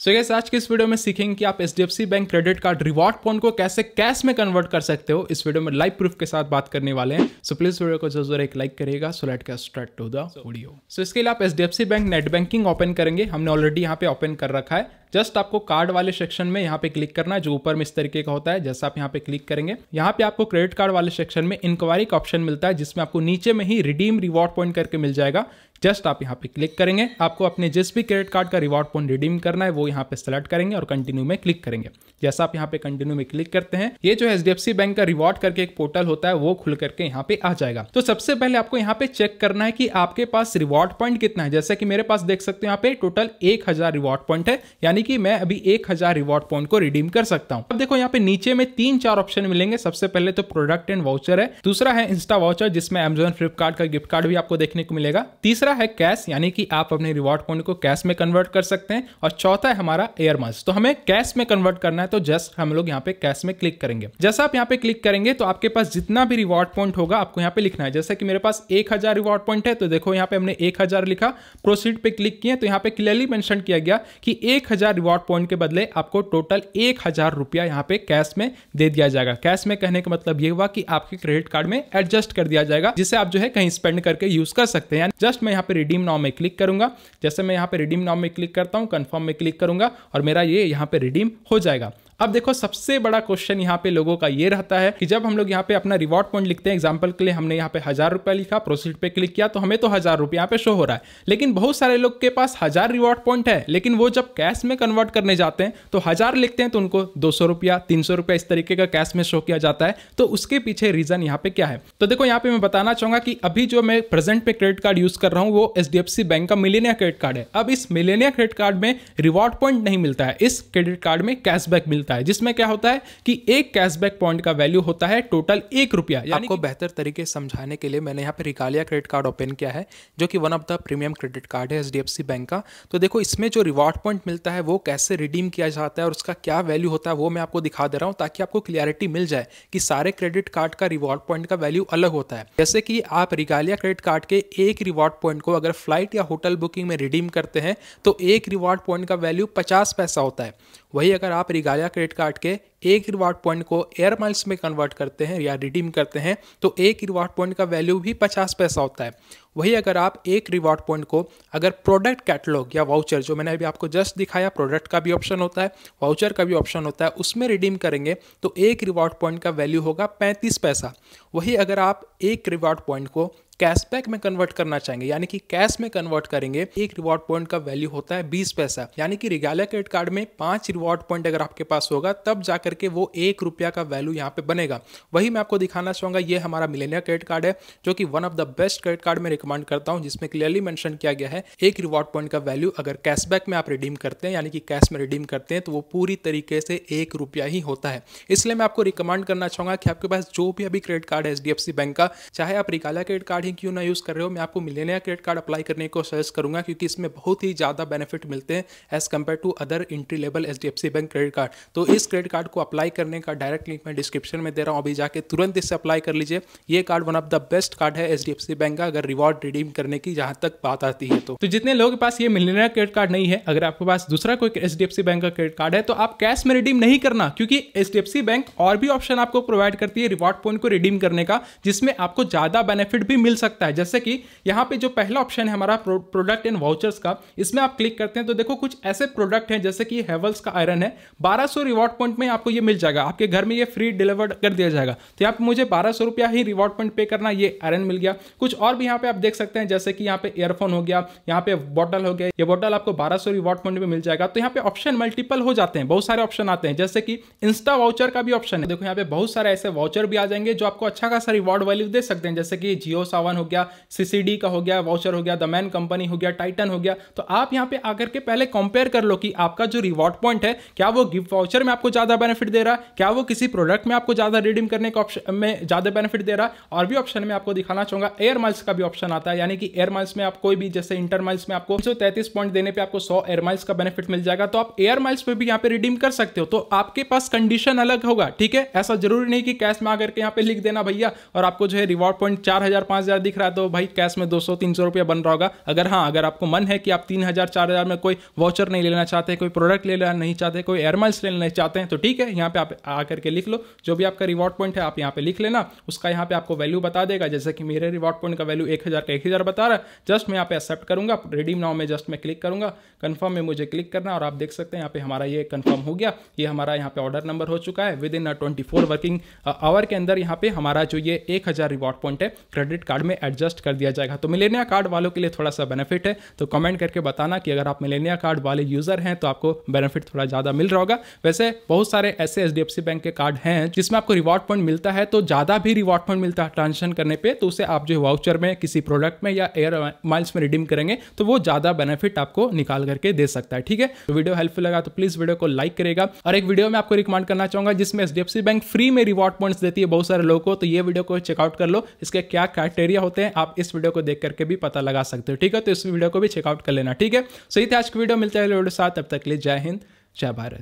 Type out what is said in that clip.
सो so आज के इस वीडियो में सीखेंगे कि आप H bank credit card reward point को कैसे कैश में कन्वर्ट कर सकते हो इस वीडियो में लाइव प्रूफ के साथ बात करने वाले हैं सो so प्लीज वीडियो को जरूर एक लाइक करेगा सो लेट का टू दीडियो सो इसके लिए आप H bank net banking open करेंगे हमने ऑलरेडी यहाँ पे ओपन कर रखा है जस्ट आपको कार्ड वाले सेक्शन में यहाँ पे क्लिक करना है जो ऊपर में इस तरीके का होता है जैसा आप यहाँ पे क्लिक करेंगे यहाँ पे आपको क्रेडिट कार्ड वाले सेक्शन में इंक्वायरी का ऑप्शन मिलता है जिसमें आपको नीचे में ही रिडीम रिवॉर्ड पॉइंट करके मिल जाएगा जस्ट आप यहाँ पे क्लिक करेंगे आपको अपने जिस भी क्रेडिट कार्ड का रिवॉर्ड पॉइंट रिडीम करना है वो यहाँ पे सेलेक्ट करेंगे और कंटिन्यू में क्लिक करेंगे जैसा आप यहाँ पे कंटिन्यू में क्लिक करते हैं ये जो एच बैंक का रिवॉर्ड करके एक पोर्टल होता है वो खुल करके यहाँ पे आ जाएगा तो सबसे पहले आपको यहाँ पे चेक करना है कि आपके पास रिवॉर्ड पॉइंट कितना है जैसे कि मेरे पास देख सकते हो यहाँ पे टोटल एक रिवॉर्ड पॉइंट है यानी यानी कि मैं अभी एक हजार रिवॉर्ड पॉइंट को रिडीम कर सकता हूं अब देखो यहाँ पे नीचे में तीन चार ऑप्शन मिलेंगे सबसे पहले तो प्रोडक्ट एंड वाउचर है दूसरा है इंस्टा वाउचर जिसमें अमेजोन फ्लिपकार्ट का गिफ्ट कार्ड भी आपको देखने को मिलेगा तीसरा है कैश यानी कि आप अपने रिवॉर्ड पॉइंट को कैश में कन्वर्ट कर सकते हैं और चौथा है हमारा एयरमस तो हमें कैश में कन्वर्ट करना है तो जस्ट हम लोग यहाँ पे कैश में क्लिक करेंगे जैसा आप यहाँ पे क्लिक करेंगे तो आपके पास जितना भी रिवॉर्ड पॉइंट होगा आपको यहाँ पे लिखना है जैसे कि मेरे पास एक हजार रिवॉर्ड पॉइंट है तो देखो यहाँ पे हमने एक हजार लिखा प्रोसीड पे क्लिक किया तो यहाँ पे क्लियरली मेंशन किया गया कि एक हजार हजार रिवॉर्ड पॉइंट के बदले आपको टोटल एक हजार रुपया यहाँ पे कैश में दे दिया जाएगा कैश में कहने का मतलब ये हुआ कि आपके क्रेडिट कार्ड में एडजस्ट कर दिया जाएगा जिसे आप जो है कहीं स्पेंड करके यूज कर सकते हैं जस्ट मैं यहाँ पे रिडीम नाउ में क्लिक करूंगा जैसे मैं यहाँ पे रिडीम नाउ में क्लिक करता हूँ कन्फर्म में क्लिक करूंगा और मेरा ये यहाँ पे रिडीम हो जाएगा अब देखो सबसे बड़ा क्वेश्चन यहाँ पे लोगों का ये रहता है कि जब हम लोग यहाँ पे अपना रिवॉर्ड पॉइंट लिखते हैं एग्जाम्पल के लिए हमने यहाँ पे हजार रुपया लिखा प्रोसीड पे क्लिक किया तो हमें तो हजार रुपये यहाँ पे शो हो रहा है लेकिन बहुत सारे लोग के पास हजार रिवॉर्ड पॉइंट है लेकिन वो जब कैश में कन्वर्ट करने जाते हैं तो हजार लिखते हैं तो उनको दो सौ रुपया तीन सौ रुपया इस तरीके का कैश में शो किया जाता है तो उसके पीछे रीजन यहाँ पे क्या है तो देखो यहाँ पे मैं बताना चाहूंगा कि अभी जो मैं प्रेजेंट पे क्रेडिट कार्ड यूज कर रहा हूँ वो एच बैंक का मिलेनिया क्रेडिट कार्ड है अब इस मिलेनिया क्रेडिट कार्ड में रिवॉर्ड पॉइंट नहीं मिलता है इस क्रेडिट कार्ड में कैशबैक मिलता है मिलता है जिसमें क्या होता है कि एक कैशबैक पॉइंट का वैल्यू होता है टोटल एक रुपया आपको बेहतर तरीके से समझाने के लिए मैंने यहाँ पे रिकालिया क्रेडिट कार्ड ओपन किया है जो कि one of the premium credit card है एच बैंक का तो देखो इसमें जो रिवॉर्ड पॉइंट मिलता है वो कैसे रिडीम किया जाता है और उसका क्या वैल्यू होता है वो मैं आपको दिखा दे रहा हूँ ताकि आपको क्लियरिटी मिल जाए कि सारे क्रेडिट कार्ड का रिवॉर्ड पॉइंट का वैल्यू अलग होता है जैसे कि आप रिकालिया क्रेडिट कार्ड के एक रिवॉर्ड पॉइंट को अगर फ्लाइट या होटल बुकिंग में रिडीम करते हैं तो एक रिवॉर्ड पॉइंट का वैल्यू पचास पैसा होता है वही अगर आप रिगालिया क्रेडिट कार्ड के एक रिवार्ड पॉइंट को एयर माइल्स में कन्वर्ट करते हैं या रिडीम करते हैं तो एक रिवार्ड पॉइंट का वैल्यू भी पचास पैसा होता है वही अगर आप एक रिवॉर्ड पॉइंट को अगर प्रोडक्ट कैटलॉग या वाउचर जो मैंने अभी आपको जस्ट दिखाया प्रोडक्ट का भी ऑप्शन होता है वाउचर का भी ऑप्शन होता है उसमें रिडीम करेंगे तो एक रिवॉर्ड पॉइंट का वैल्यू होगा पैंतीस पैसा वही अगर आप एक रिवॉर्ड पॉइंट को कैशबैक में कन्वर्ट करना चाहेंगे यानी कि कैश में कन्वर्ट करेंगे एक रिवॉर्ड पॉइंट का वैल्यू होता है बीस पैसा यानी कि रिगालिया क्रेडिट कार्ड में पांच रिवॉर्ड पॉइंट अगर आपके पास होगा तब जाकर करके वो एक रुपया का वैल्यू यहाँ पे बनेगा वही मैं आपको दिखाना चाहूँगा ये हमारा मिलेनिया क्रेडिट कार्ड है जो कि one of the best credit card मैं रिकमेंड करता हूँ जिसमें क्लियरली मैंशन किया गया है एक रिवॉर्ड पॉइंट का वैल्यू अगर कैशबैक में आप रिडीम करते हैं यानी कि कैश में रिडीम करते हैं तो वो पूरी तरीके से एक ही होता है इसलिए मैं आपको रिकमेंड करना चाहूँगा कि आपके पास जो भी अभी क्रेडिट कार्ड है एच बैंक का चाहे आप रिकाला क्रेडिट कार्ड ही क्यों ना यूज़ कर रहे हो मैं आपको मिलेनिया क्रेडिट कार्ड अप्लाई करने को सजेस्ट करूँगा क्योंकि इसमें बहुत ही ज़्यादा बेनिफिट मिलते हैं as compared to other entry level H bank credit card तो इस क्रेडिट कार्ड को अप्लाई करने का डायरेक्ट लिंक मैं डिस्क्रिप्शन में दे रहा हूँ अभी जाके तुरंत इससे अप्लाई कर लीजिए ये card one of the best card है एच बैंक का अगर रिवॉर्ड रिडीम करने की जहाँ तक बात आती है तो, तो जितने लोगों के पास ये मिलनेरा क्रेडिट कार्ड नहीं है अगर आपके पास दूसरा कोई एच बैंक का क्रेडिट कार्ड है तो आप कैश में रिडीम नहीं करना क्योंकि एच बैंक और भी ऑप्शन आपको प्रोवाइड करती है रिवॉर्ड पॉइंट को रिडीम करने का जिसमें आपको ज़्यादा बेनिफिट भी मिल सकता है जैसे कि यहाँ पे जो पहला ऑप्शन है हमारा प्रोडक्ट एंड वाउचर्स का इसमें आप क्लिक करते हैं तो देखो कुछ ऐसे प्रोडक्ट हैं जैसे कि हेवल्स का आयरन है 1200 रिवॉर्ड पॉइंट में आपको आपको ये मिल जाएगा आपके घर में ये फ्री डिलीवर्ड कर दिया जाएगा तो यहाँ पे मुझे बारह सौ रुपया ही रिवॉर्ड पॉइंट पे करना ये आयरन मिल गया कुछ और भी यहाँ पे आप देख सकते हैं जैसे कि यहाँ पे ईयरफोन हो गया यहाँ पे बॉटल हो गया ये बॉटल आपको बारह सौ रिवॉर्ड पॉइंट में मिल जाएगा तो यहाँ पे ऑप्शन मल्टीपल हो जाते हैं बहुत सारे ऑप्शन आते हैं जैसे कि इंस्टा वाउचर का भी ऑप्शन है देखो यहाँ पे बहुत सारे ऐसे वाउचर भी आ जाएंगे जो आपको अच्छा खासा रिवॉर्ड वैल्यू दे सकते हैं जैसे कि जियो सावन हो गया सीसीडी का हो गया वाउचर हो गया द मैन कंपनी हो गया टाइटन हो गया तो आप यहाँ पे आकर के पहले कंपेयर कर लो कि आपका जो रिवॉर्ड पॉइंट है क्या वो गिफ्ट वाउचर में आपको ज्यादा बेनिफिट बेनिफिट दे रहा है क्या वो किसी प्रोडक्ट में आपको ज़्यादा रिडीम करने के ऑप्शन में ज़्यादा बेनिफिट दे रहा है और भी ऑप्शन में आपको दिखाना चाहूँगा एयर माइल्स का भी ऑप्शन आता है यानी कि एयर माइल्स में आप कोई भी जैसे इंटर माइल्स में आपको सौ पॉइंट देने पर आपको सौ एयर माइल्स का बेनिफिट मिल जाएगा तो आप एयर माइल्स पर भी यहाँ पे रिडीम कर सकते हो तो आपके पास कंडीशन अलग होगा ठीक है ऐसा जरूरी नहीं कि कैश में आकर के यहाँ पे लिख देना भैया और आपको जो है रिवॉर्ड पॉइंट चार हज़ार पांच हज़ार दिख रहा है तो भाई कैश में दो सौ तीन सौ रुपया बन रहा होगा अगर हाँ अगर आपको मन है कि आप तीन हज़ार चार हज़ार में कोई वाउचर नहीं लेना चाहते कोई प्रोडक्ट लेना नहीं चाहते कोई एयरमाइल्स लेना नहीं चाहते हैं तो ठीक है है यहाँ पे आप आकर के लिख लो जो भी आपका रिवॉर्ड पॉइंट है आप यहाँ पे लिख लेना उसका यहाँ पे आपको वैल्यू बता देगा जैसे कि मेरे रिवॉर्ड पॉइंट का वैल्यू एक हज़ार का एक हज़ार बता रहा है जस्ट मैं यहाँ पे एक्सेप्ट करूँगा रिडीम नाउ में जस्ट मैं क्लिक करूँगा कन्फर्म में मुझे क्लिक करना और आप देख सकते हैं यहाँ पे हमारा ये कन्फर्म हो गया ये हमारा यहाँ पे ऑर्डर नंबर हो चुका है within twenty working hour के अंदर यहाँ पे हमारा जो ये एक रिवॉर्ड पॉइंट है क्रेडिट कार्ड में एडजस्ट कर दिया जाएगा तो मिलेनिया कार्ड वालों के लिए थोड़ा सा बेनिफिट है तो कमेंट करके बताना कि अगर आप मिलेनिया कार्ड वाले यूज़र हैं तो आपको बेनिफिट थोड़ा ज़्यादा मिल रहा होगा वैसे बहुत सारे सारे ऐसे H D F C bank के कार्ड हैं जिसमें आपको रिवॉर्ड पॉइंट मिलता है तो ज़्यादा भी रिवॉर्ड पॉइंट मिलता है ट्रांजेक्शन करने पे तो उसे आप जो वाउचर में किसी प्रोडक्ट में या एयर माइल्स में रिडीम करेंगे तो वो ज़्यादा बेनिफिट आपको निकाल करके दे सकता है ठीक है तो वीडियो हेल्पफुल लगा तो प्लीज़ वीडियो को लाइक करेगा और एक वीडियो में आपको रिकमेंड करना चाहूंगा जिसमें H D F C bank free में रिवॉर्ड पॉइंट्स देती है बहुत सारे लोगों को तो ये वीडियो को चेकआउट कर लो इसके क्या क्राइटेरिया होते हैं आप इस वीडियो को देख करके भी पता लगा सकते हो ठीक है तो इस वीडियो को भी चेकआउट कर लेना ठीक है सही थे आज की वीडियो मिलते हैं साथ तब तक लिए जय हिंद जय भारत